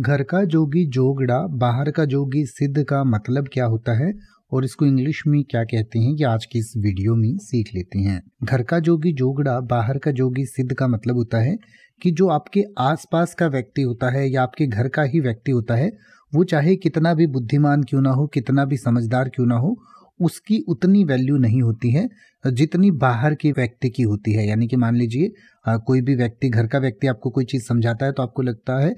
घर का जोगी जोगड़ा बाहर का जोगी सिद्ध का मतलब क्या होता है और इसको इंग्लिश में क्या कहते हैं ये आज की इस वीडियो में सीख लेते हैं घर का जोगी जोगड़ा बाहर का जोगी सिद्ध का मतलब होता है कि जो आपके आसपास का व्यक्ति होता है या आपके घर का ही व्यक्ति होता है वो चाहे कितना भी बुद्धिमान क्यों ना हो कितना भी समझदार क्यों ना हो उसकी उतनी वैल्यू नहीं होती है जितनी बाहर के व्यक्ति की होती है यानी कि मान लीजिए कोई भी व्यक्ति घर का व्यक्ति आपको कोई चीज़ समझाता है तो आपको लगता है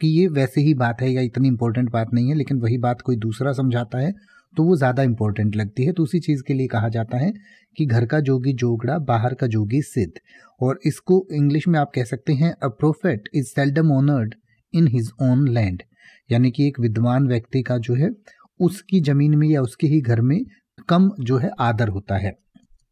कि ये वैसे ही बात है या इतनी इंपॉर्टेंट बात नहीं है लेकिन वही बात कोई दूसरा समझाता है तो वो ज़्यादा इंपॉर्टेंट लगती है तो उसी चीज़ के लिए कहा जाता है कि घर का जोगी जोगड़ा बाहर का जोगी सिद्ध और इसको इंग्लिश में आप कह सकते हैं a prophet is seldom honoured in his own land यानी कि एक विद्वान व्यक्ति का जो है उसकी ज़मीन में या उसके ही घर में कम जो है आदर होता है